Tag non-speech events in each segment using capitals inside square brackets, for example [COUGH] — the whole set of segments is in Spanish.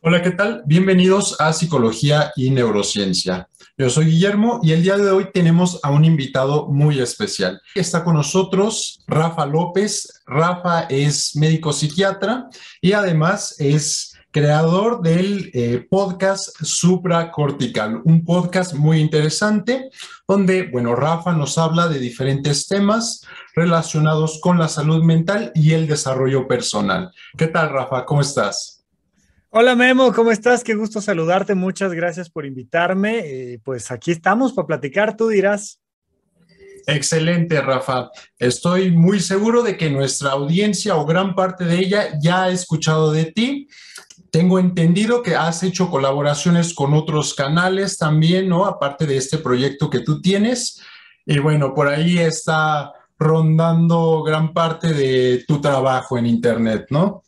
Hola, ¿qué tal? Bienvenidos a Psicología y Neurociencia. Yo soy Guillermo y el día de hoy tenemos a un invitado muy especial. Está con nosotros Rafa López. Rafa es médico psiquiatra y además es creador del eh, podcast Supracortical, un podcast muy interesante donde, bueno, Rafa nos habla de diferentes temas relacionados con la salud mental y el desarrollo personal. ¿Qué tal, Rafa? ¿Cómo estás? Hola Memo, ¿cómo estás? Qué gusto saludarte. Muchas gracias por invitarme. Eh, pues aquí estamos para platicar, tú dirás. Excelente, Rafa. Estoy muy seguro de que nuestra audiencia o gran parte de ella ya ha escuchado de ti tengo entendido que has hecho colaboraciones con otros canales también, ¿no? Aparte de este proyecto que tú tienes. Y bueno, por ahí está rondando gran parte de tu trabajo en Internet, ¿no?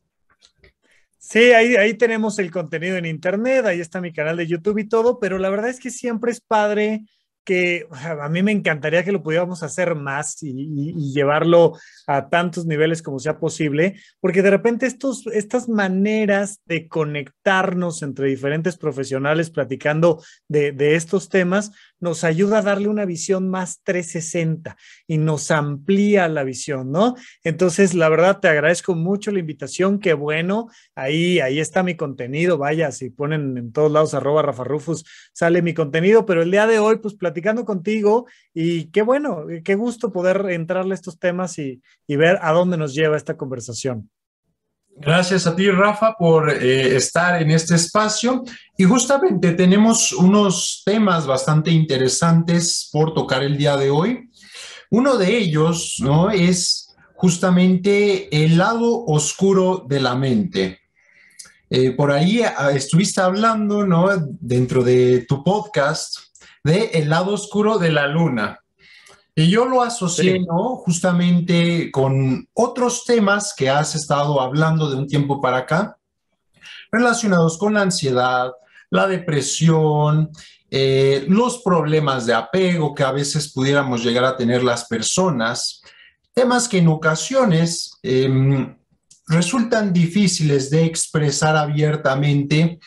Sí, ahí, ahí tenemos el contenido en Internet, ahí está mi canal de YouTube y todo, pero la verdad es que siempre es padre que a mí me encantaría que lo pudiéramos hacer más y, llevarlo a tantos niveles como sea posible, porque de repente estos, estas maneras de conectarnos entre diferentes profesionales platicando de, de estos temas, nos ayuda a darle una visión más 360 y nos amplía la visión, ¿no? Entonces, la verdad, te agradezco mucho la invitación, qué bueno, ahí, ahí está mi contenido, vaya, si ponen en todos lados arroba Rafa Rufus, sale mi contenido, pero el día de hoy, pues platicando contigo y qué bueno, qué gusto poder entrarle a estos temas y, y ver a dónde nos lleva esta conversación. Gracias a ti, Rafa, por eh, estar en este espacio. Y justamente tenemos unos temas bastante interesantes por tocar el día de hoy. Uno de ellos ¿no? es justamente el lado oscuro de la mente. Eh, por ahí eh, estuviste hablando ¿no? dentro de tu podcast de El lado oscuro de la luna. Y yo lo asocié justamente con otros temas que has estado hablando de un tiempo para acá, relacionados con la ansiedad, la depresión, eh, los problemas de apego que a veces pudiéramos llegar a tener las personas, temas que en ocasiones em, resultan difíciles de expresar abiertamente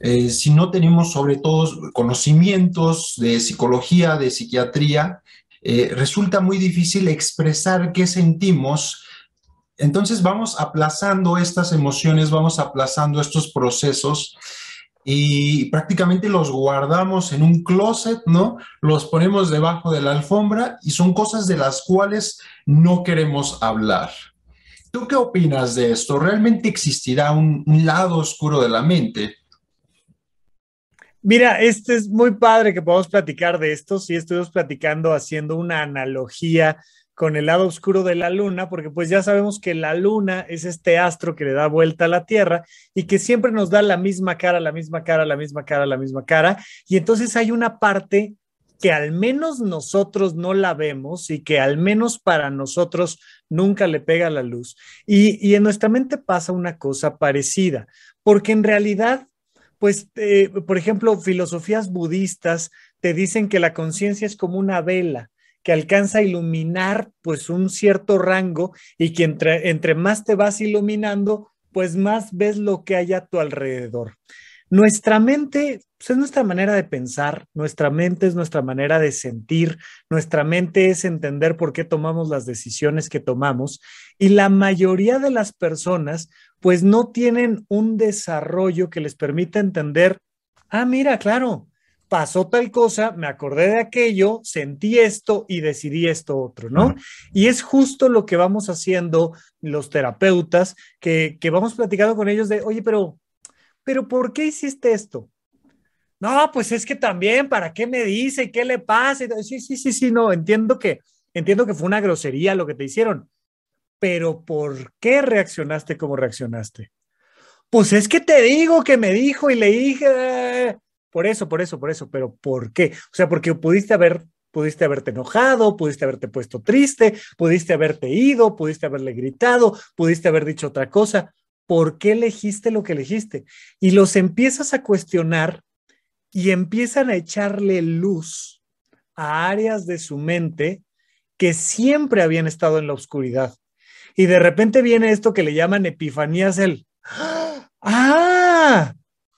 eh, si no tenemos sobre todo conocimientos de psicología, de psiquiatría eh, resulta muy difícil expresar qué sentimos. Entonces vamos aplazando estas emociones, vamos aplazando estos procesos y prácticamente los guardamos en un closet, ¿no? Los ponemos debajo de la alfombra y son cosas de las cuales no queremos hablar. ¿Tú qué opinas de esto? ¿Realmente existirá un, un lado oscuro de la mente? Mira, este es muy padre que podamos platicar de esto. Si estuvimos platicando haciendo una analogía con el lado oscuro de la luna, porque pues ya sabemos que la luna es este astro que le da vuelta a la Tierra y que siempre nos da la misma cara, la misma cara, la misma cara, la misma cara. Y entonces hay una parte que al menos nosotros no la vemos y que al menos para nosotros nunca le pega la luz. y en nuestra mente pasa una cosa parecida, porque en realidad pues, eh, por ejemplo, filosofías budistas te dicen que la conciencia es como una vela que alcanza a iluminar pues un cierto rango y que entre, entre más te vas iluminando, pues más ves lo que hay a tu alrededor. Nuestra mente pues, es nuestra manera de pensar, nuestra mente es nuestra manera de sentir, nuestra mente es entender por qué tomamos las decisiones que tomamos y la mayoría de las personas pues no tienen un desarrollo que les permita entender, ah, mira, claro, pasó tal cosa, me acordé de aquello, sentí esto y decidí esto otro, ¿no? Y es justo lo que vamos haciendo los terapeutas, que, que vamos platicando con ellos de, oye, pero pero ¿por qué hiciste esto? No, pues es que también, ¿para qué me dice? ¿Qué le pasa? Sí, sí, sí, sí, no, entiendo que, entiendo que fue una grosería lo que te hicieron, pero ¿por qué reaccionaste como reaccionaste? Pues es que te digo que me dijo y le dije, por eso, por eso, por eso, pero ¿por qué? O sea, porque pudiste haber pudiste haberte enojado, pudiste haberte puesto triste, pudiste haberte ido, pudiste haberle gritado, pudiste haber dicho otra cosa, ¿por qué elegiste lo que elegiste? Y los empiezas a cuestionar y empiezan a echarle luz a áreas de su mente que siempre habían estado en la oscuridad. Y de repente viene esto que le llaman epifanías, el, ah,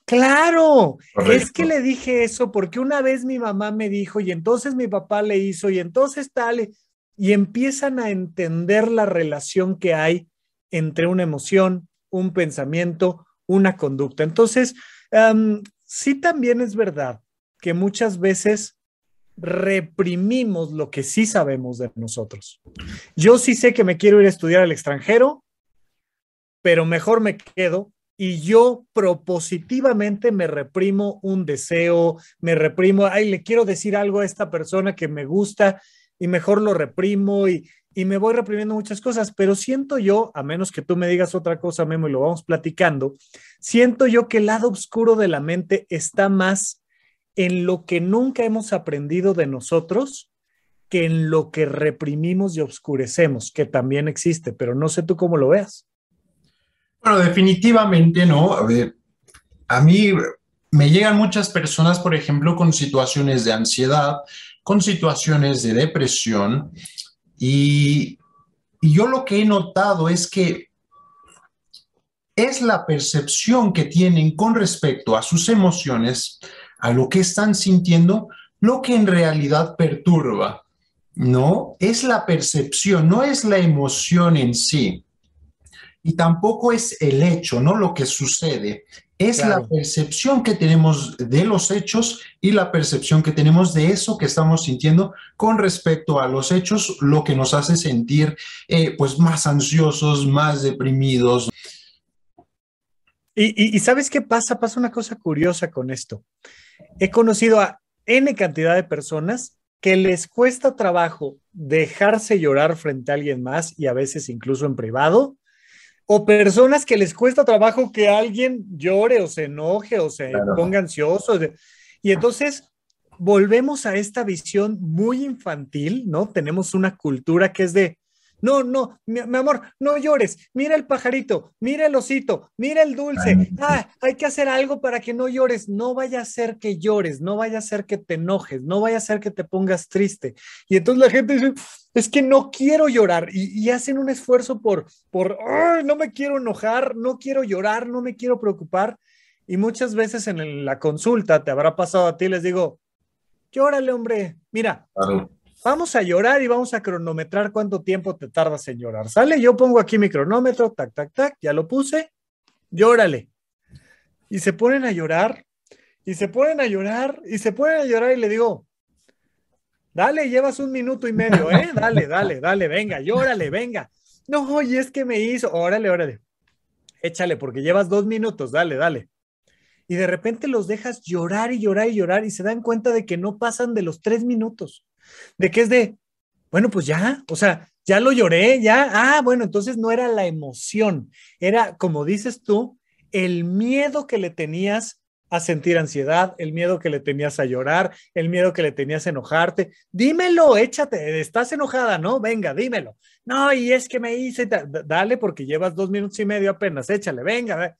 Claro, es que le dije eso porque una vez mi mamá me dijo y entonces mi papá le hizo y entonces tal, y empiezan a entender la relación que hay entre una emoción, un pensamiento, una conducta. Entonces, sí también es verdad que muchas veces reprimimos lo que sí sabemos de nosotros. Yo sí sé que me quiero ir a estudiar al extranjero, pero mejor me quedo y yo propositivamente me reprimo un deseo, me reprimo, ay, le quiero decir algo a esta persona que me gusta y mejor lo reprimo y, y me voy reprimiendo muchas cosas, pero siento yo, a menos que tú me digas otra cosa, Memo, y lo vamos platicando, siento yo que el lado oscuro de la mente está más en lo que nunca hemos aprendido de nosotros que en lo que reprimimos y obscurecemos, que también existe, pero no sé tú cómo lo veas. Bueno, definitivamente no. A, ver, a mí me llegan muchas personas, por ejemplo, con situaciones de ansiedad, con situaciones de depresión, y, yo lo que he notado es que es la percepción que tienen con respecto a sus emociones, a lo que están sintiendo, lo que en realidad perturba. No, es la percepción, no es la emoción en sí. Y tampoco es el hecho, no lo que sucede, es la percepción que tenemos de los hechos y la percepción que tenemos de eso que estamos sintiendo con respecto a los hechos, lo que nos hace sentir eh, pues más ansiosos, más deprimidos. Y, y, sabes qué pasa? Pasa una cosa curiosa con esto. He conocido a N cantidad de personas que les cuesta trabajo dejarse llorar frente a alguien más y a veces incluso en privado o personas que les cuesta trabajo que alguien llore o se enoje o se ponga ansioso. Y entonces volvemos a esta visión muy infantil, ¿no? Tenemos una cultura que es de no, no, mi, amor, no llores, mira el pajarito, mira el osito, mira el dulce, ah, hay que hacer algo para que no llores, no vaya a ser que llores, no vaya a ser que te enojes, no vaya a ser que te pongas triste. Y entonces la gente dice, es que no quiero llorar y, hacen un esfuerzo por, por, no me quiero enojar, no quiero llorar, no me quiero preocupar. Y muchas veces en la consulta te habrá pasado a ti, les digo, llórale, hombre, mira, Vamos a llorar y vamos a cronometrar cuánto tiempo te tardas en llorar. Sale, yo pongo aquí mi cronómetro, tac, tac, tac, ya lo puse, llórale. Y se ponen a llorar, y se ponen a llorar, y se ponen a llorar, y le digo, dale, llevas un minuto y medio, ¿eh? [LAUGHS] Dale, dale, dale, venga, llórale, venga. No, oye, es que me hizo, órale, órale, échale, porque llevas dos minutos, dale, dale y de repente los dejas llorar y llorar y llorar y se dan cuenta de que no pasan de los tres minutos de que es de, bueno, pues ya, o sea, ya lo lloré, ya, ah, bueno, entonces no era la emoción, era, como dices tú, el miedo que le tenías a sentir ansiedad, el miedo que le tenías a llorar, el miedo que le tenías a enojarte. Dímelo, échate, estás enojada, ¿no? Venga, dímelo. No, y es que me hice, dale porque llevas dos minutos y medio apenas, échale, venga.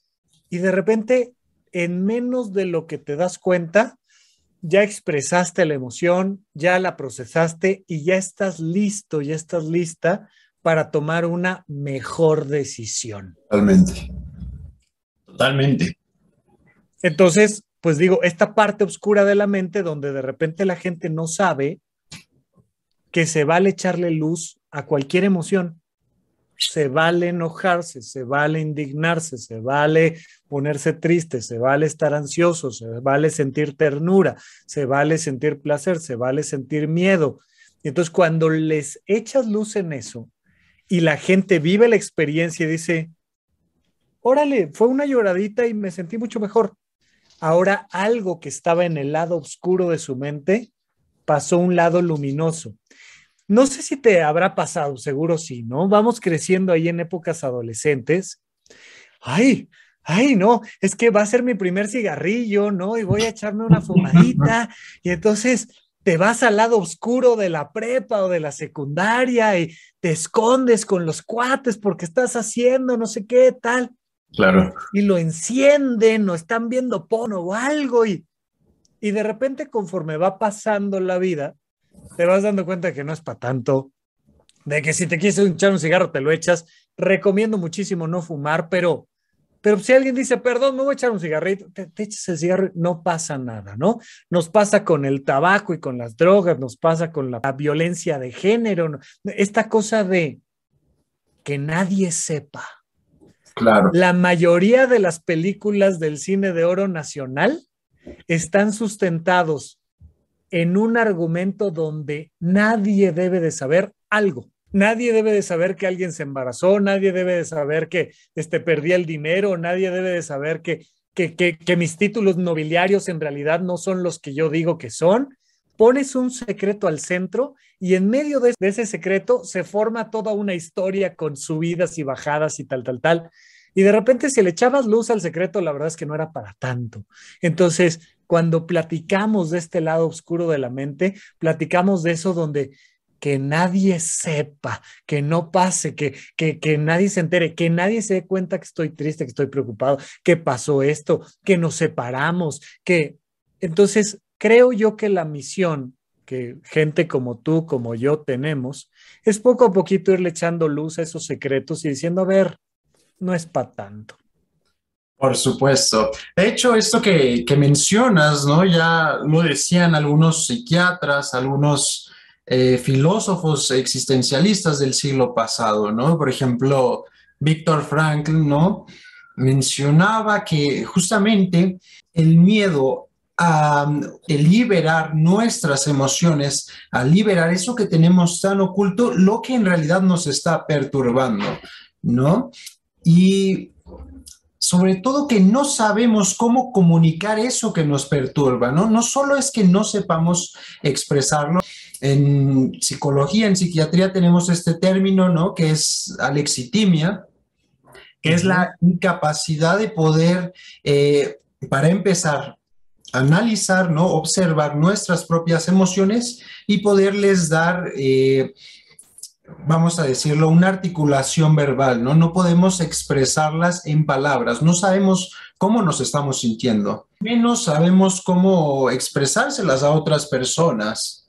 Y de repente, en menos de lo que te das cuenta, ya expresaste la emoción, ya la procesaste y ya estás listo, ya estás lista para tomar una mejor decisión. Totalmente. Totalmente. Entonces, pues digo, esta parte oscura de la mente donde de repente la gente no sabe que se vale echarle luz a cualquier emoción se vale enojarse, se vale indignarse, se vale ponerse triste, se vale estar ansioso, se vale sentir ternura, se vale sentir placer, se vale sentir miedo. Y entonces cuando les echas luz en eso y la gente vive la experiencia y dice, órale, fue una lloradita y me sentí mucho mejor. Ahora algo que estaba en el lado oscuro de su mente pasó a un lado luminoso no sé si te habrá pasado, seguro sí, ¿no? Vamos creciendo ahí en épocas adolescentes. Ay, ay, no, es que va a ser mi primer cigarrillo, ¿no? Y voy a echarme una fumadita. Y entonces te vas al lado oscuro de la prepa o de la secundaria y te escondes con los cuates porque estás haciendo no sé qué tal. Claro. Y lo encienden o están viendo pono o algo y, y de repente conforme va pasando la vida, te vas dando cuenta que no es para tanto, de que si te quieres echar un cigarro te lo echas. Recomiendo muchísimo no fumar, pero, pero si alguien dice, perdón, me voy a echar un cigarrito, te, echas el cigarro, no pasa nada, ¿no? Nos pasa con el tabaco y con las drogas, nos pasa con la, violencia de género, esta cosa de que nadie sepa. Claro. La mayoría de las películas del cine de oro nacional están sustentados en un argumento donde nadie debe de saber algo. Nadie debe de saber que alguien se embarazó, nadie debe de saber que este, perdí el dinero, nadie debe de saber que, que, que mis títulos nobiliarios en realidad no son los que yo digo que son. Pones un secreto al centro y en medio de ese secreto se forma toda una historia con subidas y bajadas y tal, tal, tal. Y de repente si le echabas luz al secreto, la verdad es que no era para tanto. Entonces, cuando platicamos de este lado oscuro de la mente, platicamos de eso donde que nadie sepa, que no pase, que, que, nadie se entere, que nadie se dé cuenta que estoy triste, que estoy preocupado, que pasó esto, que nos separamos, que... Entonces, creo yo que la misión que gente como tú, como yo tenemos, es poco a poquito irle echando luz a esos secretos y diciendo, a ver, no es para tanto. Por supuesto. De hecho, esto que, mencionas, ¿no? Ya lo decían algunos psiquiatras, algunos eh, filósofos existencialistas del siglo pasado, ¿no? Por ejemplo, Víctor Frankl, ¿no? Mencionaba que justamente el miedo a, um, liberar nuestras emociones, a liberar eso que tenemos tan oculto, lo que en realidad nos está perturbando, ¿no? Y sobre todo que no sabemos cómo comunicar eso que nos perturba, ¿no? No solo es que no sepamos expresarlo. En psicología, en psiquiatría tenemos este término, ¿no? Que es alexitimia, que es la incapacidad de poder, eh, para empezar, analizar, ¿no? Observar nuestras propias emociones y poderles dar... Eh, vamos a decirlo, una articulación verbal, ¿no? No podemos expresarlas en palabras, no sabemos cómo nos estamos sintiendo, menos sabemos cómo expresárselas a otras personas.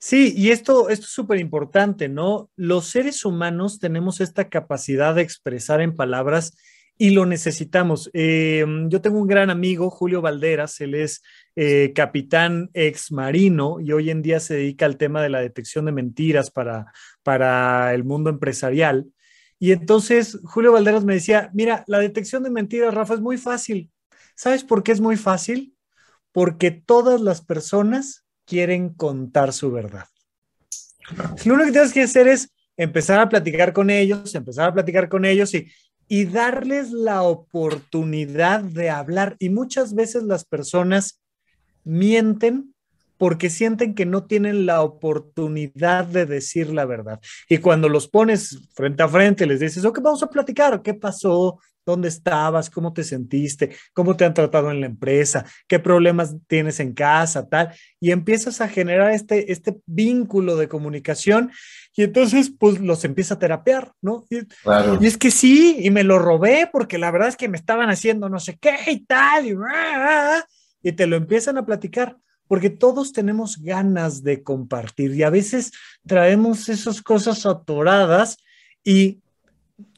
Sí, y esto, es súper importante, ¿no? Los seres humanos tenemos esta capacidad de expresar en palabras y lo necesitamos. Eh, yo tengo un gran amigo, Julio Valderas, él es eh, capitán ex marino y hoy en día se dedica al tema de la detección de mentiras para, para el mundo empresarial. Y entonces Julio Valderas me decía, mira, la detección de mentiras, Rafa, es muy fácil. ¿Sabes por qué es muy fácil? Porque todas las personas quieren contar su verdad. Lo único que tienes que hacer es empezar a platicar con ellos, empezar a platicar con ellos y, y darles la oportunidad de hablar. Y muchas veces las personas mienten porque sienten que no tienen la oportunidad de decir la verdad. Y cuando los pones frente a frente, les dices, ¿qué vamos a platicar, ¿qué pasó? ¿Dónde estabas? ¿Cómo te sentiste? ¿Cómo te han tratado en la empresa? ¿Qué problemas tienes en casa? Tal. Y empiezas a generar este, este vínculo de comunicación y entonces pues los empieza a terapear, ¿no? Y, es que sí, y me lo robé porque la verdad es que me estaban haciendo no sé qué y tal, y te lo empiezan a platicar porque todos tenemos ganas de compartir y a veces traemos esas cosas atoradas y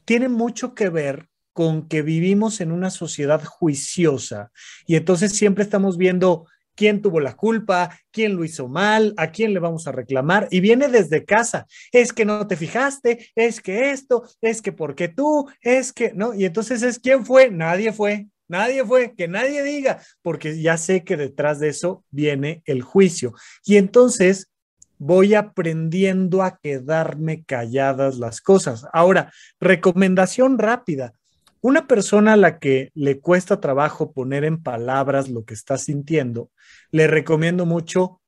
tiene mucho que ver con que vivimos en una sociedad juiciosa y entonces siempre estamos viendo quién tuvo la culpa, quién lo hizo mal, a quién le vamos a reclamar y viene desde casa. Es que no te fijaste, es que esto, es que porque tú, es que no, y entonces es quién fue, nadie fue. Nadie fue, que nadie diga, porque ya sé que detrás de eso viene el juicio. Y entonces voy aprendiendo a quedarme calladas las cosas. Ahora, recomendación rápida. Una persona a la que le cuesta trabajo poner en palabras lo que está sintiendo, le recomiendo mucho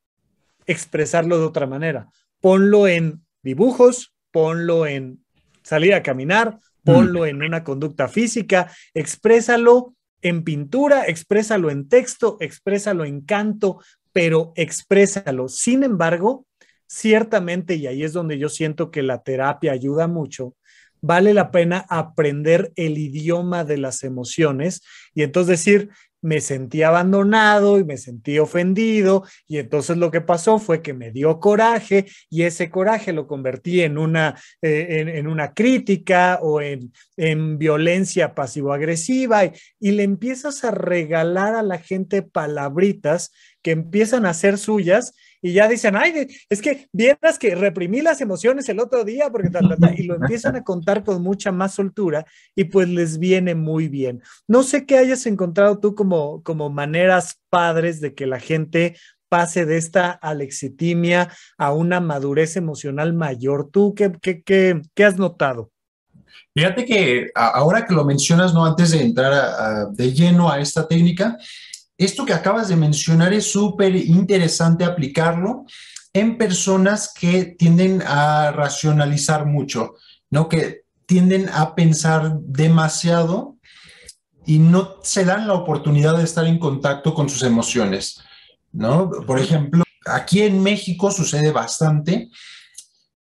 expresarlo de otra manera. Ponlo en dibujos, ponlo en salir a caminar, mm. ponlo en una conducta física, exprésalo en pintura, exprésalo en texto, exprésalo en canto, pero exprésalo. Sin embargo, ciertamente, y ahí es donde yo siento que la terapia ayuda mucho, vale la pena aprender el idioma de las emociones y entonces decir, me sentí abandonado y me sentí ofendido y entonces lo que pasó fue que me dio coraje y ese coraje lo convertí en una, eh, en, una crítica o en, violencia pasivo-agresiva y le empiezas a regalar a la gente palabritas que empiezan a ser suyas y ya dicen, ay, es que vieras que reprimí las emociones el otro día porque y lo empiezan a contar con mucha más soltura y pues les viene muy bien. No sé qué hayas encontrado tú como, como maneras padres de que la gente pase de esta alexitimia a una madurez emocional mayor. ¿Tú qué, qué, qué, qué has notado? Fíjate que ahora que lo mencionas, no antes de entrar de lleno a esta técnica, esto que acabas de mencionar es súper interesante aplicarlo en personas que tienden a racionalizar mucho, ¿no? Que tienden a pensar demasiado y no se dan la oportunidad de estar en contacto con sus emociones, ¿no? Por ejemplo, aquí en México sucede bastante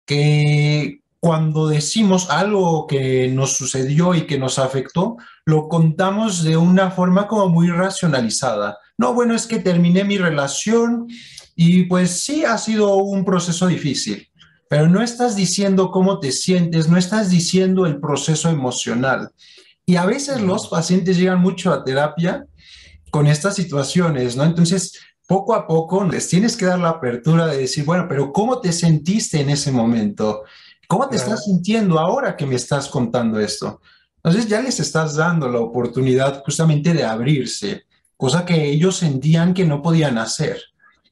que cuando decimos algo que nos sucedió y que nos afectó, lo contamos de una forma como muy racionalizada. No, bueno, es que terminé mi relación y pues sí ha sido un proceso difícil, pero no estás diciendo cómo te sientes, no estás diciendo el proceso emocional. Y a veces los pacientes llegan mucho a terapia con estas situaciones, ¿no? Entonces, poco a poco les tienes que dar la apertura de decir, bueno, pero ¿cómo te sentiste en ese momento? ¿Cómo te estás sintiendo ahora que me estás contando esto? Entonces ya les estás dando la oportunidad justamente de abrirse, cosa que ellos sentían que no podían hacer,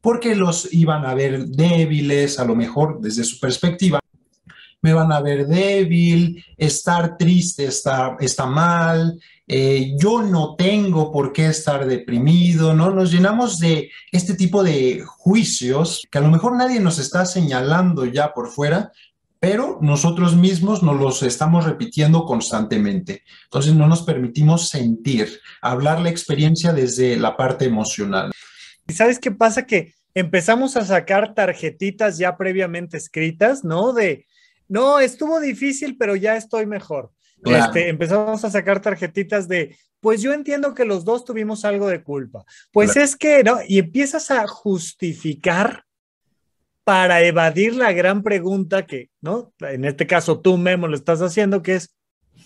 porque los iban a ver débiles, a lo mejor desde su perspectiva. Me van a ver débil, estar triste está, está mal, eh, yo no tengo por qué estar deprimido, ¿no? Nos llenamos de este tipo de juicios que a lo mejor nadie nos está señalando ya por fuera, pero nosotros mismos nos los estamos repitiendo constantemente. Entonces no nos permitimos sentir, hablar la experiencia desde la parte emocional. ¿Y sabes qué pasa? Que empezamos a sacar tarjetitas ya previamente escritas, ¿no? De, no, estuvo difícil, pero ya estoy mejor. Este, empezamos a sacar tarjetitas de, pues yo entiendo que los dos tuvimos algo de culpa. Pues es que, ¿no? Y empiezas a justificar para evadir la gran pregunta que, ¿no? En este caso tú, Memo, lo estás haciendo, que es,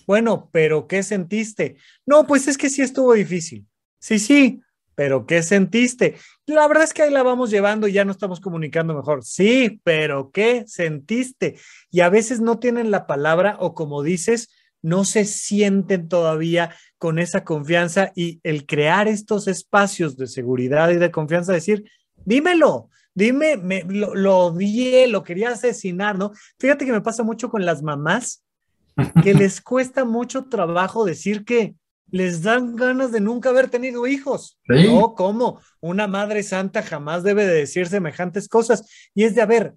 bueno, pero ¿qué sentiste? No, pues es que sí estuvo difícil. Sí, sí, pero ¿qué sentiste? La verdad es que ahí la vamos llevando y ya no estamos comunicando mejor. Sí, pero ¿qué sentiste? Y a veces no tienen la palabra o como dices, no se sienten todavía con esa confianza y el crear estos espacios de seguridad y de confianza, decir, dímelo, Dime, me, lo, odié, lo quería asesinar, ¿no? Fíjate que me pasa mucho con las mamás, que [LAUGHS] les cuesta mucho trabajo decir que les dan ganas de nunca haber tenido hijos. No, ¿cómo? Una madre santa jamás debe de decir semejantes cosas. Y es de, haber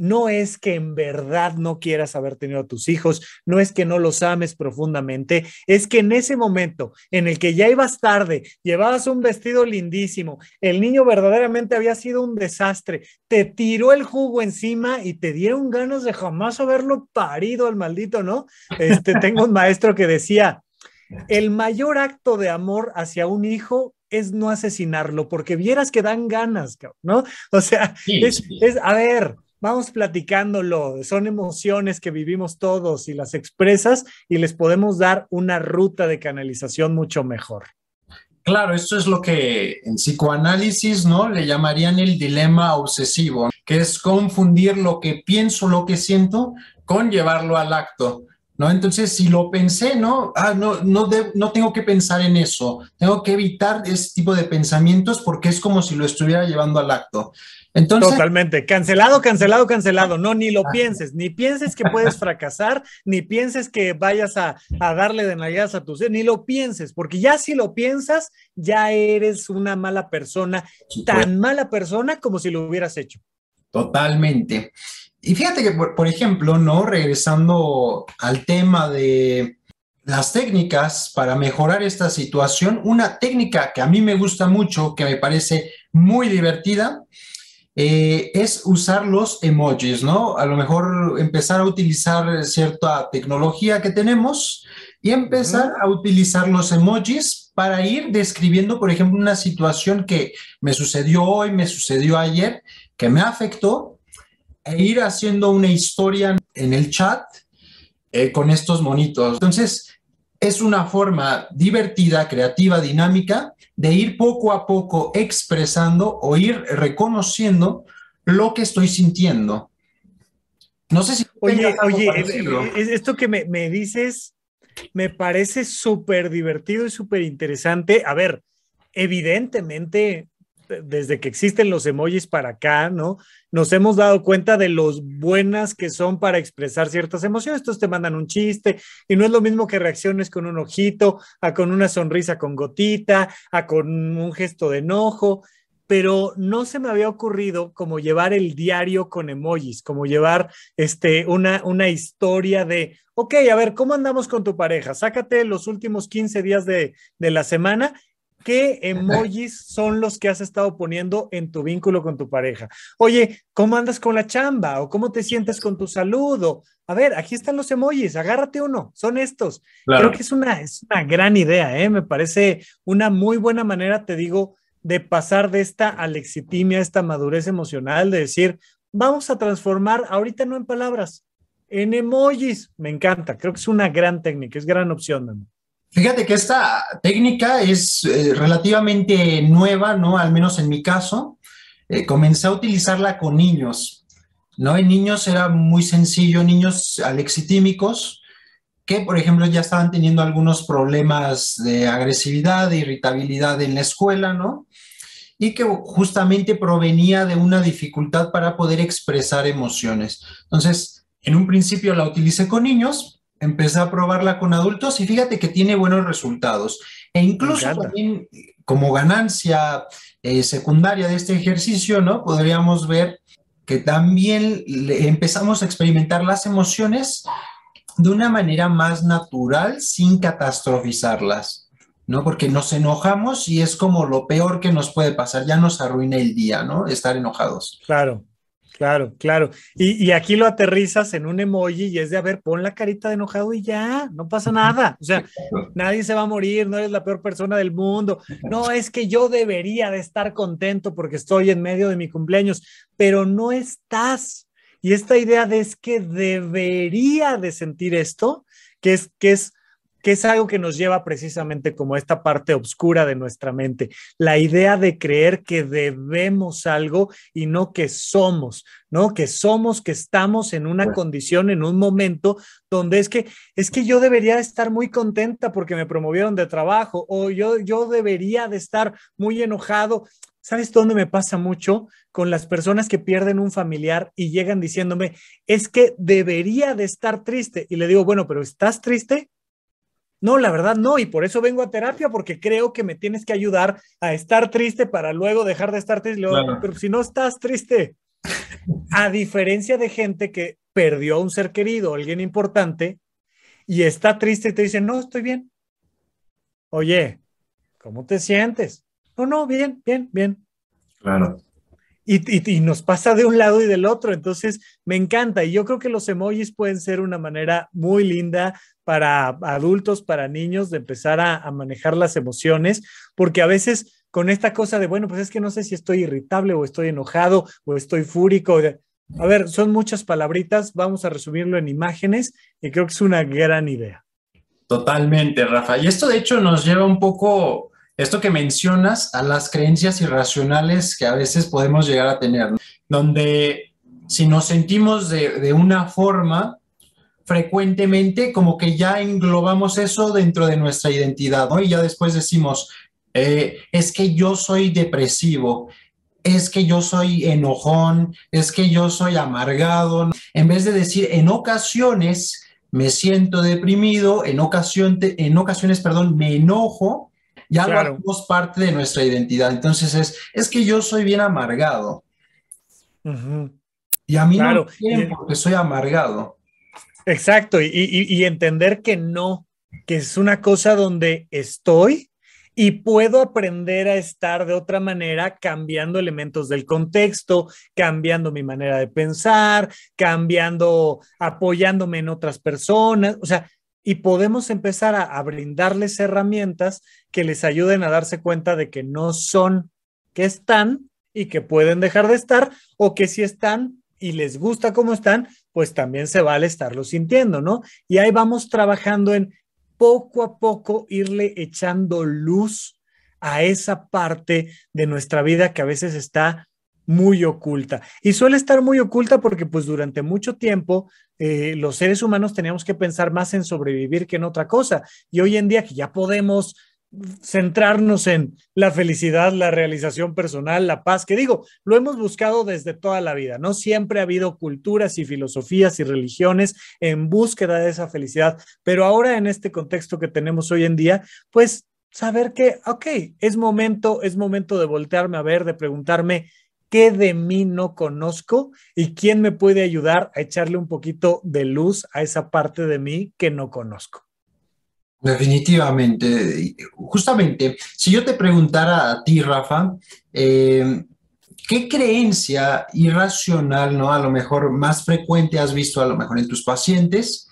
no es que en verdad no quieras haber tenido a tus hijos, no es que no los ames profundamente, es que en ese momento en el que ya ibas tarde, llevabas un vestido lindísimo, el niño verdaderamente había sido un desastre, te tiró el jugo encima y te dieron ganas de jamás haberlo parido al maldito, ¿no? Este, [LAUGHS] tengo un maestro que decía, el mayor acto de amor hacia un hijo es no asesinarlo, porque vieras que dan ganas, ¿no? O sea, es, es, a ver, vamos platicándolo, son emociones que vivimos todos y las expresas y les podemos dar una ruta de canalización mucho mejor. Claro, esto es lo que en psicoanálisis, ¿no? Le llamarían el dilema obsesivo, que es confundir lo que pienso, lo que siento, con llevarlo al acto. ¿No? Entonces, si lo pensé, ¿no? Ah, no, no tengo que pensar en eso, tengo que evitar ese tipo de pensamientos porque es como si lo estuviera llevando al acto. Totalmente, cancelado, cancelado, cancelado. No, ni lo ah. pienses, ni pienses que puedes fracasar, ni pienses que vayas a, darle de a tus, ni lo pienses, porque ya si lo piensas, ya eres una mala persona, tan mala persona como si lo hubieras hecho. Totalmente. Y fíjate que, por, ejemplo, ¿no? Regresando al tema de las técnicas para mejorar esta situación, una técnica que a mí me gusta mucho, que me parece muy divertida, eh, es usar los emojis, ¿no? A lo mejor empezar a utilizar cierta tecnología que tenemos y empezar a utilizar los emojis para ir describiendo, por ejemplo, una situación que me sucedió hoy, me sucedió ayer, que me afectó, e ir haciendo una historia en el chat eh, con estos monitos. Entonces, es una forma divertida, creativa, dinámica de ir poco a poco expresando o ir reconociendo lo que estoy sintiendo. No sé si... Oye, oye, esto que me, me dices me parece súper divertido y súper interesante. A ver, evidentemente desde que existen los emojis para acá, ¿no? Nos hemos dado cuenta de los buenas que son para expresar ciertas emociones. Estos te mandan un chiste y no es lo mismo que reacciones con un ojito, a con una sonrisa con gotita, a con un gesto de enojo, pero no se me había ocurrido como llevar el diario con emojis, como llevar este, una, historia de, ok, a ver, ¿cómo andamos con tu pareja? Sácate los últimos 15 días de, de la semana ¿Qué emojis son los que has estado poniendo en tu vínculo con tu pareja? Oye, ¿cómo andas con la chamba? ¿O cómo te sientes con tu saludo? A ver, aquí están los emojis, agárrate uno, son estos. Creo que es una, es una gran idea, ¿eh? me parece una muy buena manera, te digo, de pasar de esta alexitimia, esta madurez emocional, de decir, vamos a transformar ahorita no en palabras, en emojis. Me encanta, creo que es una gran técnica, es gran opción, mamá. Fíjate que esta técnica es eh, relativamente nueva, ¿no? Al menos en mi caso. Eh, comencé a utilizarla con niños, ¿no? En niños era muy sencillo, niños alexitímicos, que por ejemplo ya estaban teniendo algunos problemas de agresividad, de irritabilidad en la escuela, ¿no? y que justamente provenía de una dificultad para poder expresar emociones. Entonces, en un principio la utilicé con niños, empecé a probarla con adultos y fíjate que tiene buenos resultados. E incluso también como ganancia eh, secundaria de este ejercicio, ¿no? Podríamos ver que también empezamos a experimentar las emociones de una manera más natural sin catastrofizarlas. ¿no? Porque nos enojamos y es como lo peor que nos puede pasar, ya nos arruina el día, ¿no? Estar enojados. Claro, Claro, claro. Y, aquí lo aterrizas en un emoji y es de, a ver, pon la carita de enojado y ya, no pasa nada. O sea, nadie se va a morir, no eres la peor persona del mundo. No, es que yo debería de estar contento porque estoy en medio de mi cumpleaños, pero no estás. Y esta idea de es que debería de sentir esto, que es, que es que es algo que nos lleva precisamente como esta parte oscura de nuestra mente, la idea de creer que debemos algo y no que somos, ¿no? Que somos, que estamos en una pues. condición, en un momento donde es que es que yo debería estar muy contenta porque me promovieron de trabajo o yo yo debería de estar muy enojado ¿Sabes dónde me pasa mucho? Con las personas que pierden un familiar y llegan diciéndome, es que debería de estar triste. Y le digo, bueno, pero ¿estás triste? No, la verdad no, y por eso vengo a terapia, porque creo que me tienes que ayudar a estar triste para luego dejar de estar triste. Pero si no estás triste, a diferencia de gente que perdió a un ser querido, alguien importante, y está triste y te dice, no, estoy bien. Oye, ¿cómo te sientes? No, no, bien, bien, bien. Claro. Y, nos pasa de un lado y del otro. Entonces, me encanta. Y yo creo que los emojis pueden ser una manera muy linda para adultos, para niños, de empezar a, a manejar las emociones, porque a veces con esta cosa de, bueno, pues es que no sé si estoy irritable o estoy enojado o estoy fúrico. A ver, son muchas palabritas, vamos a resumirlo en imágenes y creo que es una gran idea. Totalmente, Rafa. Y esto de hecho nos lleva un poco esto que mencionas a las creencias irracionales que a veces podemos llegar a tener, donde si nos sentimos de, una forma, frecuentemente como que ya englobamos eso dentro de nuestra identidad, ¿no? Y ya después decimos, eh, es que yo soy depresivo, es que yo soy enojón, es que yo soy amargado, en vez de decir en ocasiones me siento deprimido, en, ocasión, en ocasiones, perdón, me enojo, ya lo parte de nuestra identidad. Entonces es, es que yo soy bien amargado. Y a mí no me quieren porque soy amargado. Exacto, y, y entender que no, que es una cosa donde estoy, y puedo aprender a estar de otra manera cambiando elementos del contexto, cambiando mi manera de pensar, cambiando, apoyándome en otras personas. O sea, y podemos empezar a, brindarles herramientas que les ayuden a darse cuenta de que no son, que están y que pueden dejar de estar, o que si están y les gusta cómo están, pues también se vale estarlo sintiendo, ¿no? Y ahí vamos trabajando en poco a poco irle echando luz a esa parte de nuestra vida que a veces está muy oculta. Y suele estar muy oculta porque pues durante mucho tiempo eh, los seres humanos teníamos que pensar más en sobrevivir que en otra cosa. Y hoy en día que ya podemos centrarnos en la felicidad, la realización personal, la paz, que digo, lo hemos buscado desde toda la vida, ¿no? Siempre ha habido culturas y filosofías y religiones en búsqueda de esa felicidad, pero ahora en este contexto que tenemos hoy en día, pues saber que, ok, es momento, es momento de voltearme a ver, de preguntarme, qué de mí no conozco y quién me puede ayudar a echarle un poquito de luz a esa parte de mí que no conozco. Definitivamente. Justamente, si yo te preguntara a ti, Rafa, eh, ¿qué creencia irracional, no a lo mejor más frecuente has visto a lo mejor en tus pacientes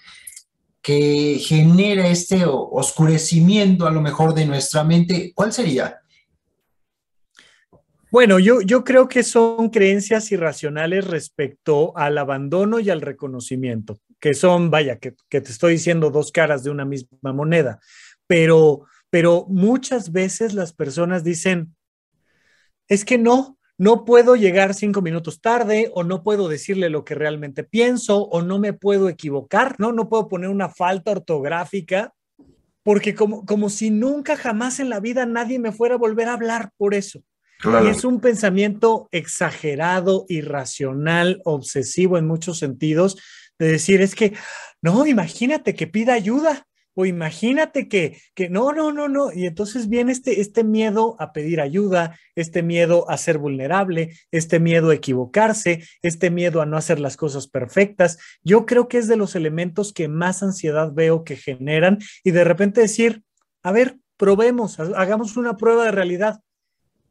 que genera este oscurecimiento a lo mejor de nuestra mente? ¿Cuál sería? Bueno, yo, yo creo que son creencias irracionales respecto al abandono y al reconocimiento, que son, vaya, que, te estoy diciendo dos caras de una misma moneda, pero, pero muchas veces las personas dicen, es que no, no puedo llegar cinco minutos tarde o no puedo decirle lo que realmente pienso o no me puedo equivocar, ¿no? No puedo poner una falta ortográfica porque como, como si nunca jamás en la vida nadie me fuera a volver a hablar por eso. Y es un pensamiento exagerado, irracional, obsesivo en muchos sentidos, de decir, es que, no, imagínate que pida ayuda o imagínate que, que no, no, no, no. Y entonces viene este, este miedo a pedir ayuda, este miedo a ser vulnerable, este miedo a equivocarse, este miedo a no hacer las cosas perfectas. Yo creo que es de los elementos que más ansiedad veo que generan y de repente decir, a ver, probemos, hagamos una prueba de realidad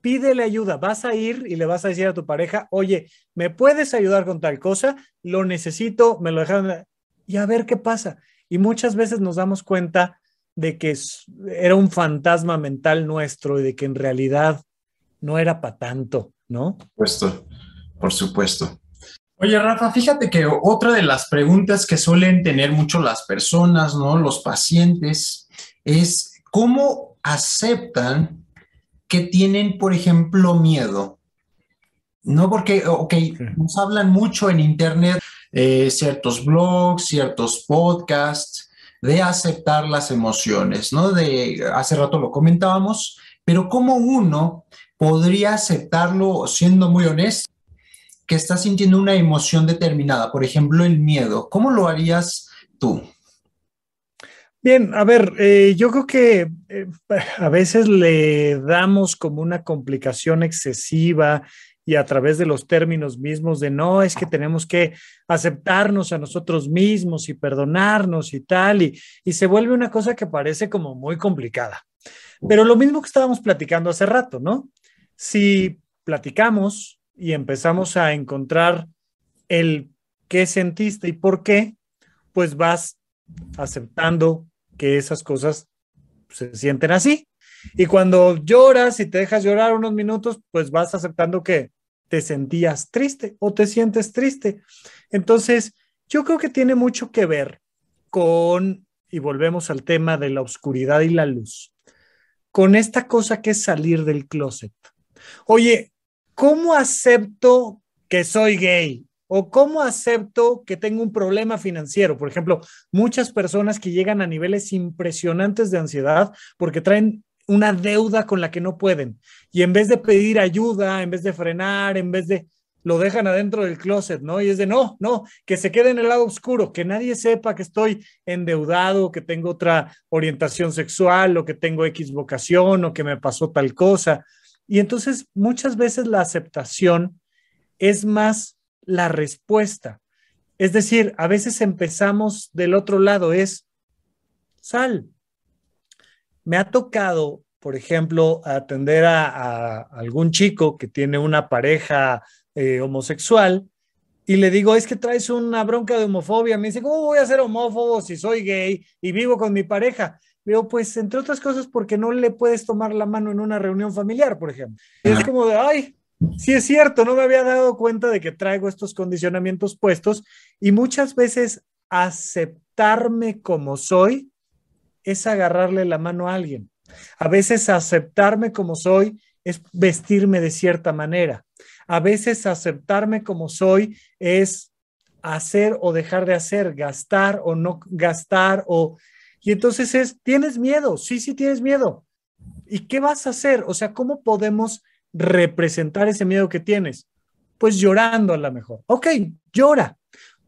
pídele ayuda. Vas a ir y le vas a decir a tu pareja, oye, ¿me puedes ayudar con tal cosa? Lo necesito, me lo dejaron. Y a ver qué pasa. Y muchas veces nos damos cuenta de que era un fantasma mental nuestro y de que en realidad no era para tanto, ¿no? Por supuesto, por supuesto. Oye, Rafa, fíjate que otra de las preguntas que suelen tener mucho las personas, ¿no? Los pacientes, es cómo aceptan que tienen, por ejemplo, miedo. No porque, ok, nos hablan mucho en Internet, eh, ciertos blogs, ciertos podcasts, de aceptar las emociones, ¿no? De, hace rato lo comentábamos, pero ¿cómo uno podría aceptarlo siendo muy honesto? que está sintiendo una emoción determinada, por ejemplo, el miedo. ¿Cómo lo harías tú? Bien, a ver, eh, yo creo que eh, [LAUGHS] a veces le damos como una complicación excesiva y a través de los términos mismos de no, es que tenemos que aceptarnos a nosotros mismos y perdonarnos y tal, y, y se vuelve una cosa que parece como muy complicada. Pero lo mismo que estábamos platicando hace rato, ¿no? Si platicamos y empezamos a encontrar el qué sentiste y por qué, pues vas aceptando, que esas cosas se sienten así. Y cuando lloras y te dejas llorar unos minutos, pues vas aceptando que te sentías triste o te sientes triste. Entonces, yo creo que tiene mucho que ver con, y volvemos al tema de la oscuridad y la luz, con esta cosa que es salir del closet. Oye, ¿cómo acepto que soy gay? ¿O cómo acepto que tengo un problema financiero? Por ejemplo, muchas personas que llegan a niveles impresionantes de ansiedad porque traen una deuda con la que no pueden. Y en vez de pedir ayuda, en vez de frenar, en vez de lo dejan adentro del closet, ¿no? Y es de no, no, que se quede en el lado oscuro, que nadie sepa que estoy endeudado, que tengo otra orientación sexual o que tengo X vocación o que me pasó tal cosa. Y entonces muchas veces la aceptación es más la respuesta. Es decir, a veces empezamos del otro lado, es sal. Me ha tocado, por ejemplo, atender a, algún chico que tiene una pareja eh, homosexual y le digo, es que traes una bronca de homofobia. Me dice, ¿cómo voy a ser homófobo si soy gay y vivo con mi pareja? Digo, pues entre otras cosas porque no le puedes tomar la mano en una reunión familiar, por ejemplo. es como de, ay, Sí, es cierto, no me había dado cuenta de que traigo estos condicionamientos puestos y muchas veces aceptarme como soy es agarrarle la mano a alguien. A veces aceptarme como soy es vestirme de cierta manera. A veces aceptarme como soy es hacer o dejar de hacer, gastar o no gastar o y entonces es tienes miedo, sí, sí tienes miedo. ¿Y qué vas a hacer? O sea, ¿cómo podemos representar ese miedo que tienes? Pues llorando a lo mejor. Ok, llora.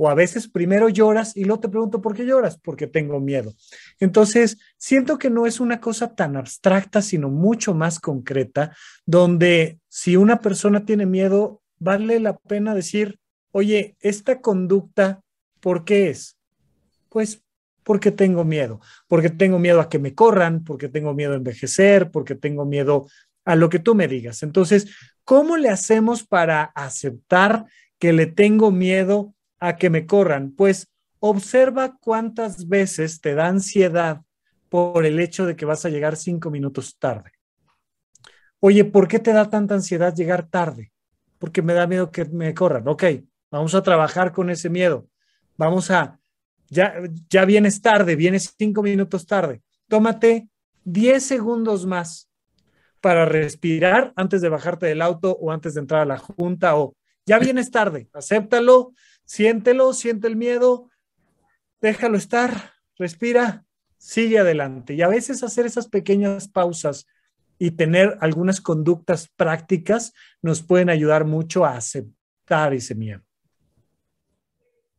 O a veces primero lloras y luego te pregunto por qué lloras, porque tengo miedo. Entonces, siento que no es una cosa tan abstracta, sino mucho más concreta, donde si una persona tiene miedo, vale la pena decir, oye, esta conducta, ¿por qué es? Pues porque tengo miedo, porque tengo miedo a que me corran, porque tengo miedo a envejecer, porque tengo miedo a lo que tú me digas. Entonces, ¿cómo le hacemos para aceptar que le tengo miedo a que me corran? Pues observa cuántas veces te da ansiedad por el hecho de que vas a llegar cinco minutos tarde. Oye, ¿por qué te da tanta ansiedad llegar tarde? Porque me da miedo que me corran. Ok, vamos a trabajar con ese miedo. Vamos a, ya, ya vienes tarde, vienes cinco minutos tarde. Tómate diez segundos más para respirar antes de bajarte del auto o antes de entrar a la junta o ya vienes tarde, acéptalo, siéntelo, siente el miedo, déjalo estar, respira, sigue adelante. Y a veces hacer esas pequeñas pausas y tener algunas conductas prácticas nos pueden ayudar mucho a aceptar ese miedo.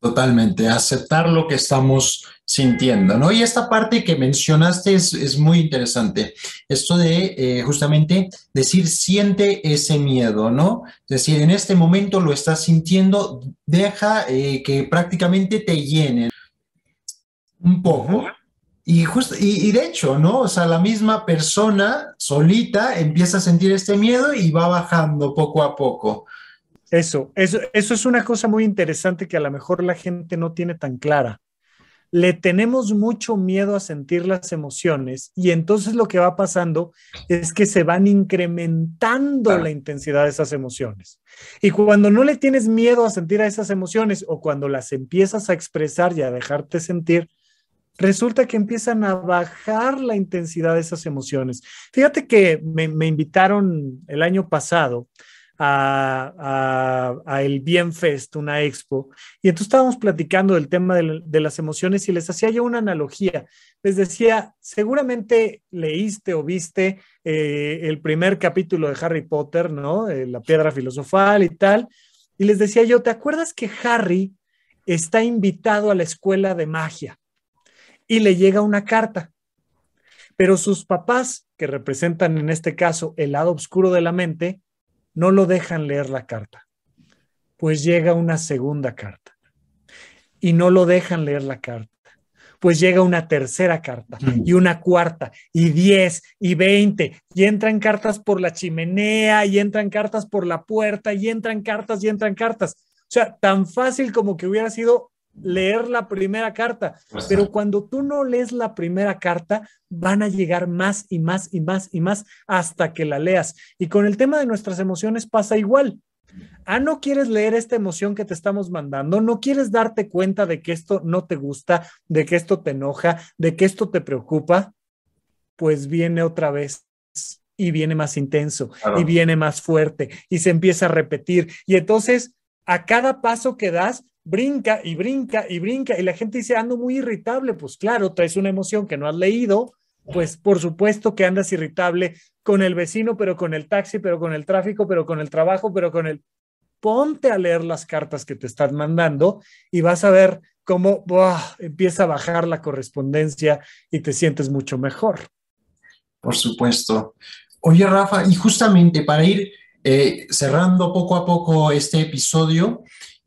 Totalmente, aceptar lo que estamos sintiendo, ¿no? Y esta parte que mencionaste es, muy interesante, esto de eh, justamente decir siente ese miedo, ¿no? Es decir, en este momento lo estás sintiendo, deja eh, que prácticamente te llene un poco. Y, y, y, de hecho, ¿no? O sea, la misma persona solita empieza a sentir este miedo y va bajando poco a poco. Eso, eso, es una cosa muy interesante que a lo mejor la gente no tiene tan clara. Le tenemos mucho miedo a sentir las emociones y entonces lo que va pasando es que se van incrementando la intensidad de esas emociones. Y cuando no le tienes miedo a sentir a esas emociones o cuando las empiezas a expresar y a dejarte sentir, resulta que empiezan a bajar la intensidad de esas emociones. Fíjate que me, me invitaron el año pasado a, el Bienfest, una expo, y entonces estábamos platicando del tema de, las emociones y les hacía yo una analogía. Les decía, seguramente leíste o viste eh, el primer capítulo de Harry Potter, ¿no? Eh, la piedra filosofal y tal. Y les decía yo, ¿te acuerdas que Harry está invitado a la escuela de magia? Y le llega una carta. Pero sus papás, que representan en este caso el lado oscuro de la mente, no lo dejan leer la carta. Pues llega una segunda carta. Y no lo dejan leer la carta. Pues llega una tercera carta y una cuarta y diez y veinte y entran cartas por la chimenea y entran cartas por la puerta y entran cartas y entran cartas. O sea, tan fácil como que hubiera sido leer la primera carta, pero cuando tú no lees la primera carta, van a llegar más y más y más y más hasta que la leas. Y con el tema de nuestras emociones pasa igual. Ah, no quieres leer esta emoción que te estamos mandando, no quieres darte cuenta de que esto no te gusta, de que esto te enoja, de que esto te preocupa, pues viene otra vez y viene más intenso y viene más fuerte y se empieza a repetir. Y entonces, a cada paso que das, brinca y brinca y brinca y la gente dice, ando ah, muy irritable, pues claro, traes una emoción que no has leído, pues por supuesto que andas irritable con el vecino, pero con el taxi, pero con el tráfico, pero con el trabajo, pero con el... Ponte a leer las cartas que te están mandando y vas a ver cómo empieza a bajar la correspondencia y te sientes mucho mejor. Por supuesto. Oye, Rafa, y justamente para ir eh, cerrando poco a poco este episodio,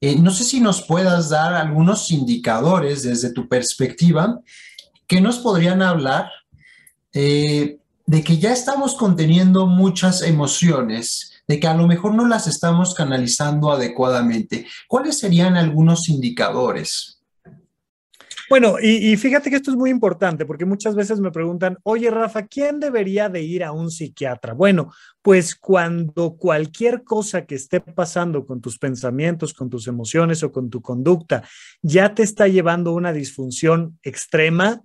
eh, no sé si nos puedas dar algunos indicadores desde tu perspectiva que nos podrían hablar eh, de que ya estamos conteniendo muchas emociones, de que a lo mejor no las estamos canalizando adecuadamente. ¿Cuáles serían algunos indicadores? Bueno, y, fíjate que esto es muy importante porque muchas veces me preguntan, oye Rafa, ¿quién debería de ir a un psiquiatra? Bueno, pues cuando cualquier cosa que esté pasando con tus pensamientos, con tus emociones o con tu conducta ya te está llevando a una disfunción extrema,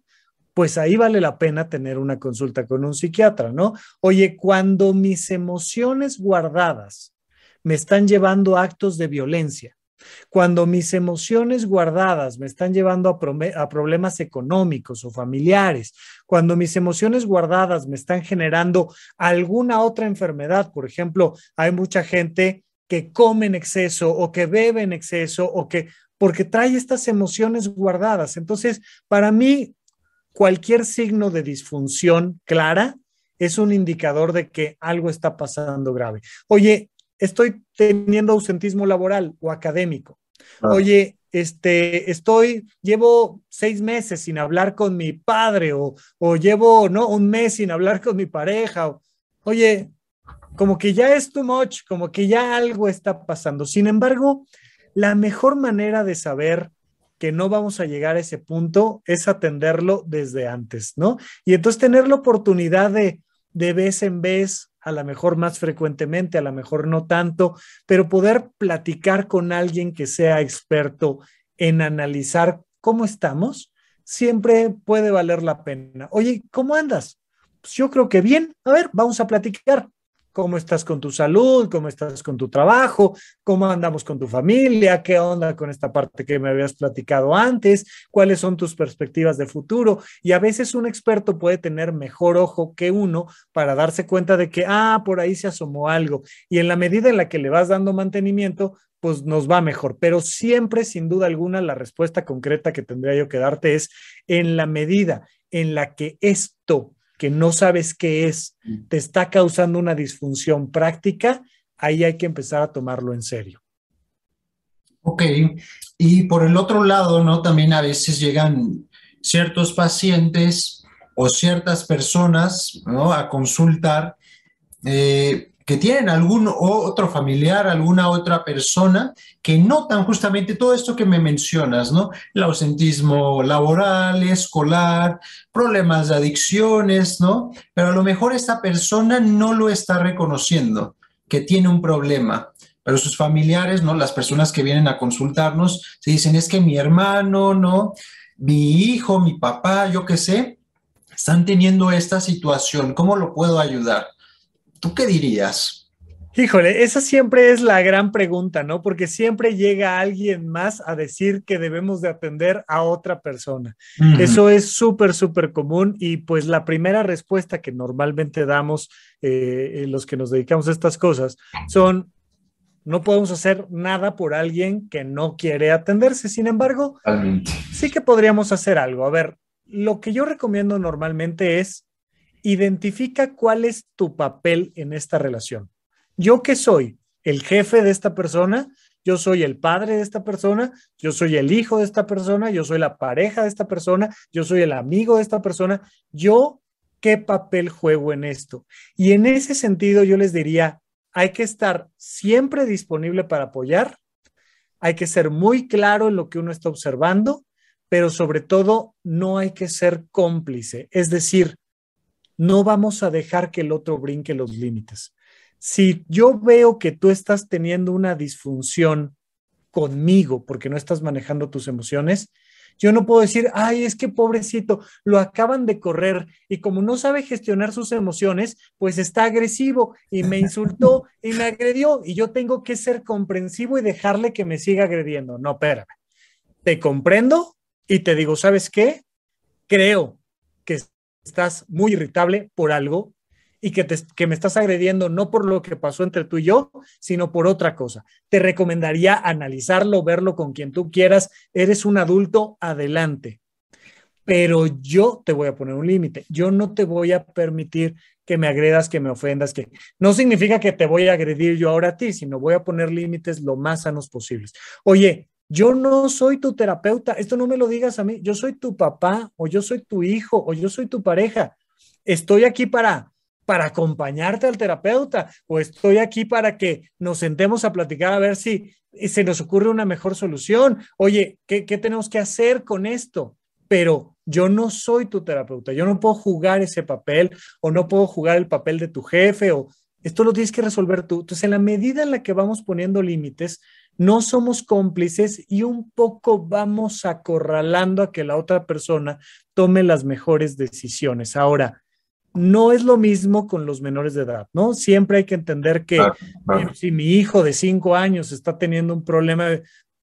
pues ahí vale la pena tener una consulta con un psiquiatra, ¿no? Oye, cuando mis emociones guardadas me están llevando a actos de violencia, cuando mis emociones guardadas me están llevando a, problemas económicos o familiares, cuando mis emociones guardadas me están generando alguna otra enfermedad, por ejemplo, hay mucha gente que come en exceso o que bebe en exceso o que porque trae estas emociones guardadas. Entonces, para mí, cualquier signo de disfunción clara es un indicador de que algo está pasando grave. Oye, estoy teniendo ausentismo laboral o académico. Ah. Oye, este, estoy, llevo seis meses sin hablar con mi padre o, llevo, ¿no? Un mes sin hablar con mi pareja. O, oye, como que ya es too much, como que ya algo está pasando. Sin embargo, la mejor manera de saber que no vamos a llegar a ese punto es atenderlo desde antes, ¿no? Y entonces tener la oportunidad de, de vez en vez a lo mejor más frecuentemente, a lo mejor no tanto, pero poder platicar con alguien que sea experto en analizar cómo estamos, siempre puede valer la pena. Oye, ¿cómo andas? Pues yo creo que bien. A ver, vamos a platicar cómo estás con tu salud, cómo estás con tu trabajo, cómo andamos con tu familia, qué onda con esta parte que me habías platicado antes, cuáles son tus perspectivas de futuro. Y a veces un experto puede tener mejor ojo que uno para darse cuenta de que, ah, por ahí se asomó algo. Y en la medida en la que le vas dando mantenimiento, pues nos va mejor. Pero siempre, sin duda alguna, la respuesta concreta que tendría yo que darte es en la medida en la que esto que no sabes qué es, mm. te está causando una disfunción práctica, ahí hay que empezar a tomarlo en serio. Ok, y por el otro lado, ¿no? También a veces llegan ciertos pacientes o ciertas personas, ¿no? A consultar eh, que tienen algún otro familiar, alguna otra persona que notan justamente todo esto que me mencionas, ¿no? El ausentismo laboral, escolar, problemas de adicciones, ¿no? Pero a lo mejor esta persona no lo está reconociendo, que tiene un problema pero sus familiares, ¿no? Las personas que vienen a consultarnos se dicen, es que mi hermano, ¿no? Mi hijo, mi papá, yo qué sé, están teniendo esta situación, ¿cómo lo puedo ayudar? ¿Tú qué dirías? Híjole, esa siempre es la gran pregunta, ¿no? Porque siempre llega alguien más a decir que debemos de atender a otra persona. Eso es súper, súper común y pues la primera respuesta que normalmente damos eh, los que nos dedicamos a estas cosas son, no podemos hacer nada por alguien que no quiere atenderse. Sin embargo, sí que podríamos hacer algo. A ver, lo que yo recomiendo normalmente es identifica cuál es tu papel en esta relación. Yo que soy, el jefe de esta persona, yo soy el padre de esta persona, yo soy el hijo de esta persona, yo soy la pareja de esta persona, yo soy el amigo de esta persona, yo qué papel juego en esto. Y en ese sentido yo les diría, hay que estar siempre disponible para apoyar, hay que ser muy claro en lo que uno está observando, pero sobre todo no hay que ser cómplice, es decir, no vamos a dejar que el otro brinque los límites. Si yo veo que tú estás teniendo una disfunción conmigo porque no estás manejando tus emociones, yo no puedo decir, ay, es que pobrecito, lo acaban de correr y como no sabe gestionar sus emociones, pues está agresivo y me insultó [LAUGHS] y me agredió y yo tengo que ser comprensivo y dejarle que me siga agrediendo. No, espérame. Te comprendo y te digo, ¿sabes qué? Creo que estás muy irritable por algo y que, te, que me estás agrediendo no por lo que pasó entre tú y yo, sino por otra cosa. Te recomendaría analizarlo, verlo con quien tú quieras. Eres un adulto, adelante. Pero yo te voy a poner un límite. Yo no te voy a permitir que me agredas, que me ofendas, que no significa que te voy a agredir yo ahora a ti, sino voy a poner límites lo más sanos posibles. Oye, yo no soy tu terapeuta, esto no me lo digas a mí, yo soy tu papá o yo soy tu hijo o yo soy tu pareja. Estoy aquí para para acompañarte al terapeuta o estoy aquí para que nos sentemos a platicar a ver si se nos ocurre una mejor solución. Oye, ¿qué, qué tenemos que hacer con esto? Pero yo no soy tu terapeuta, yo no puedo jugar ese papel o no puedo jugar el papel de tu jefe o esto lo tienes que resolver tú. Entonces, en la medida en la que vamos poniendo límites, no somos cómplices y un poco vamos acorralando a que la otra persona tome las mejores decisiones. Ahora, no es lo mismo con los menores de edad, ¿no? Siempre hay que entender que si mi hijo de cinco años está teniendo un problema,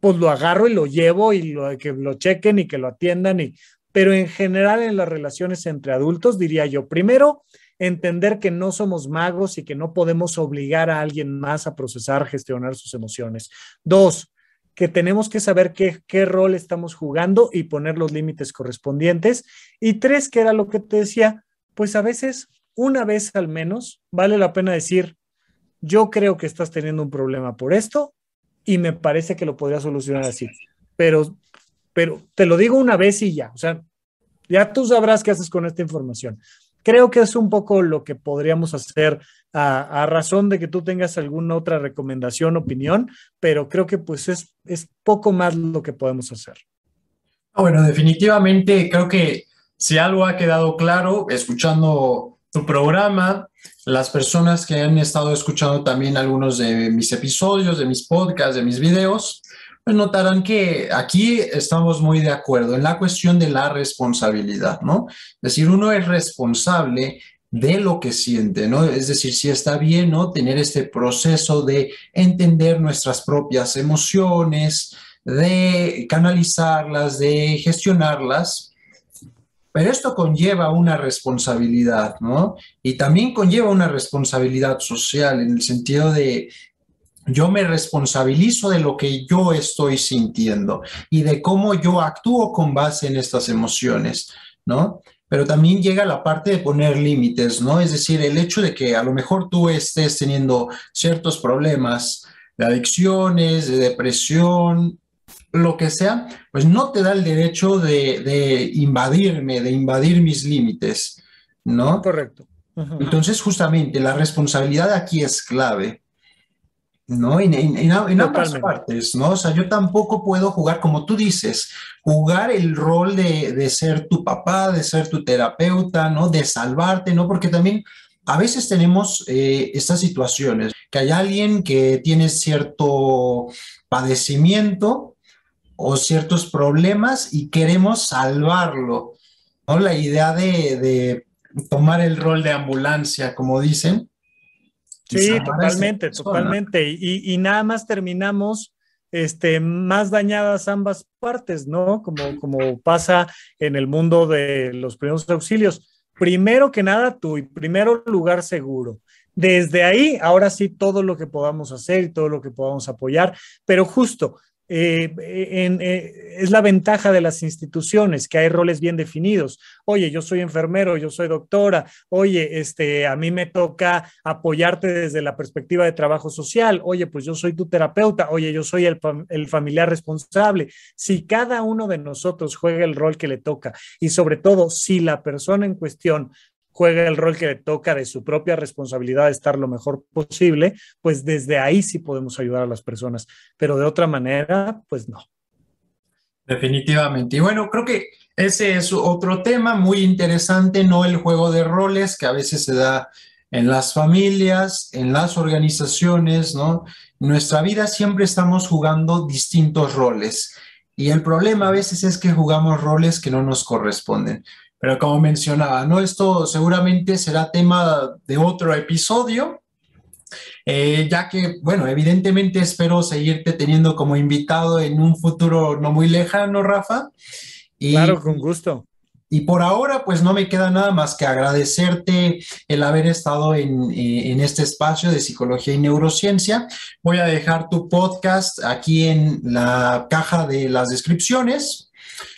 pues lo agarro y lo llevo y que lo chequen y que lo atiendan. Y, pero en general en las relaciones entre adultos, diría yo, primero, entender que no somos magos y que no podemos obligar a alguien más a procesar, gestionar sus emociones. Dos, que tenemos que saber qué, qué rol estamos jugando y poner los límites correspondientes. Y tres, que era lo que te decía, pues a veces, una vez al menos, vale la pena decir, yo creo que estás teniendo un problema por esto y me parece que lo podría solucionar así. Pero, pero te lo digo una vez y ya, o sea, ya tú sabrás qué haces con esta información. Creo que es un poco lo que podríamos hacer a, razón de que tú tengas alguna otra recomendación, opinión, pero creo que pues es, es poco más lo que podemos hacer. Ah, bueno, definitivamente creo que si algo ha quedado claro escuchando tu programa, las personas que han estado escuchando también algunos de mis episodios, de mis podcasts, de mis videos, pues notarán que aquí estamos muy de acuerdo en la cuestión de la responsabilidad, ¿no? Es decir, uno es responsable de lo que siente, ¿no? Es decir, si está bien, ¿no? Tener este proceso de entender nuestras propias emociones, de canalizarlas, de gestionarlas. Pero esto conlleva una responsabilidad, ¿no? Y también conlleva una responsabilidad social en el sentido de yo me responsabilizo de lo que yo estoy sintiendo y de cómo yo actúo con base en estas emociones, ¿no? Pero también llega la parte de poner límites, ¿no? Es decir, el hecho de que a lo mejor tú estés teniendo ciertos problemas de adicciones, de depresión, lo que sea, pues no te da el derecho de, invadirme, de invadir mis límites, ¿no? Correcto. Entonces, justamente, la responsabilidad aquí es clave. ¿no? En, en, partes, ¿no? O sea, yo tampoco puedo jugar, como tú dices, jugar el rol de, ser tu papá, de ser tu terapeuta, ¿no? De salvarte, ¿no? Porque también a veces tenemos eh, estas situaciones, que hay alguien que tiene cierto padecimiento o ciertos problemas y queremos salvarlo, ¿no? La idea de, de tomar el rol de ambulancia, como dicen, Sí, totalmente, totalmente. Y, nada más terminamos este, más dañadas ambas partes, ¿no? Como, como pasa en el mundo de los primeros auxilios. Primero que nada tú y primero lugar seguro. Desde ahí, ahora sí, todo lo que podamos hacer y todo lo que podamos apoyar, pero justo eh, eh, es la ventaja de las instituciones, que hay roles bien definidos. Oye, yo soy enfermero, yo soy doctora, oye, este, a mí me toca apoyarte desde la perspectiva de trabajo social, oye, pues yo soy tu terapeuta, oye, yo soy el, el familiar responsable. Si cada uno de nosotros juega el rol que le toca y sobre todo si la persona en cuestión juega el rol que le toca de su propia responsabilidad de estar lo mejor posible, pues desde ahí sí podemos ayudar a las personas, pero de otra manera, pues no. Definitivamente. Y bueno, creo que ese es otro tema muy interesante, no el juego de roles que a veces se da en las familias, en las organizaciones, ¿no? nuestra vida siempre estamos jugando distintos roles. Y el problema a veces es que jugamos roles que no nos corresponden. Pero como mencionaba, ¿no? esto seguramente será tema de otro episodio, eh, ya que, bueno, evidentemente espero seguirte teniendo como invitado en un futuro no muy lejano, Rafa. Y, claro, con gusto. Y por ahora, pues no me queda nada más que agradecerte el haber estado en, eh, en, este espacio de psicología y neurociencia. Voy a dejar tu podcast aquí en la caja de las descripciones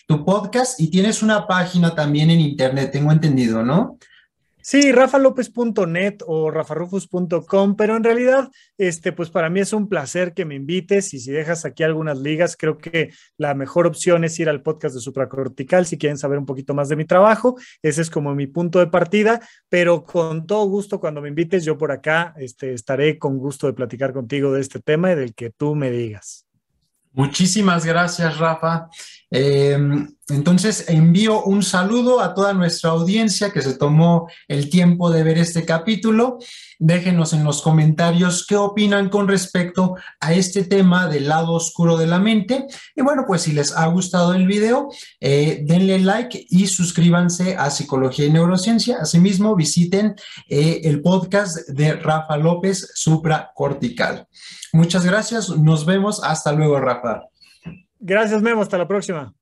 tu podcast y tienes una página también en internet, tengo entendido, ¿no? Sí, rafalopez.net o rafarufus.com, pero en realidad, este, pues para mí es un placer que me invites y si dejas aquí algunas ligas, creo que la mejor opción es ir al podcast de Supracortical si quieren saber un poquito más de mi trabajo. Ese es como mi punto de partida, pero con todo gusto cuando me invites, yo por acá este, estaré con gusto de platicar contigo de este tema y del que tú me digas. Muchísimas gracias, Rafa. Em, entonces, envío un saludo a toda nuestra audiencia que se tomó el tiempo de ver este capítulo. Déjenos en los comentarios qué opinan con respecto a este tema del lado oscuro de la mente. Y bueno, pues si les ha gustado el video, eh, denle like y suscríbanse a Psicología y Neurociencia. Asimismo, visiten eh, el podcast de Rafa López, Supracortical. Muchas gracias. Nos vemos. Hasta luego, Rafa. Gracias, Memo. Hasta la próxima.